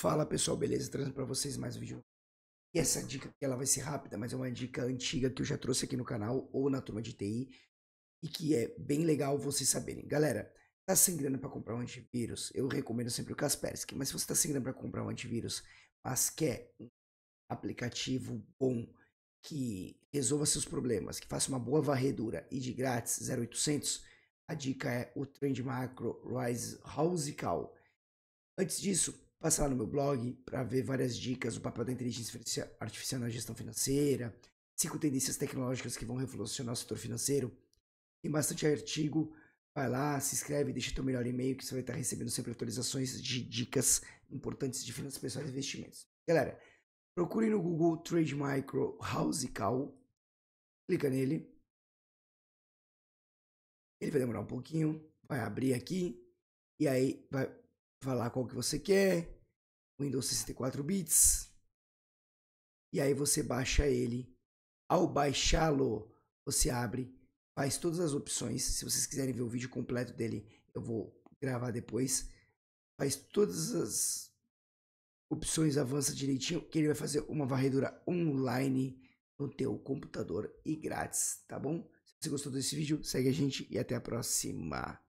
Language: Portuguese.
Fala pessoal, beleza? Trazendo para vocês mais um vídeo. E essa dica ela vai ser rápida, mas é uma dica antiga que eu já trouxe aqui no canal ou na turma de TI e que é bem legal vocês saberem. Galera, tá sem grana para comprar um antivírus? Eu recomendo sempre o Kaspersky, mas se você tá sem grana para comprar um antivírus, mas quer um aplicativo bom que resolva seus problemas, que faça uma boa varredura e de grátis 0800, a dica é o Trend Macro Rise House Call. Antes disso, passar no meu blog para ver várias dicas do papel da inteligência artificial na gestão financeira, cinco tendências tecnológicas que vão revolucionar o setor financeiro. Tem bastante artigo, vai lá, se inscreve, deixa teu melhor e-mail que você vai estar recebendo sempre atualizações de dicas importantes de finanças pessoais e investimentos. Galera, procure no Google Trade Micro House Call, clica nele. Ele vai demorar um pouquinho, vai abrir aqui e aí vai falar qual que você quer, Windows 64 bits. E aí você baixa ele. Ao baixá-lo, você abre, faz todas as opções. Se vocês quiserem ver o vídeo completo dele, eu vou gravar depois. Faz todas as opções, avança direitinho, que ele vai fazer uma varredura online no teu computador e grátis, tá bom? Se você gostou desse vídeo, segue a gente e até a próxima.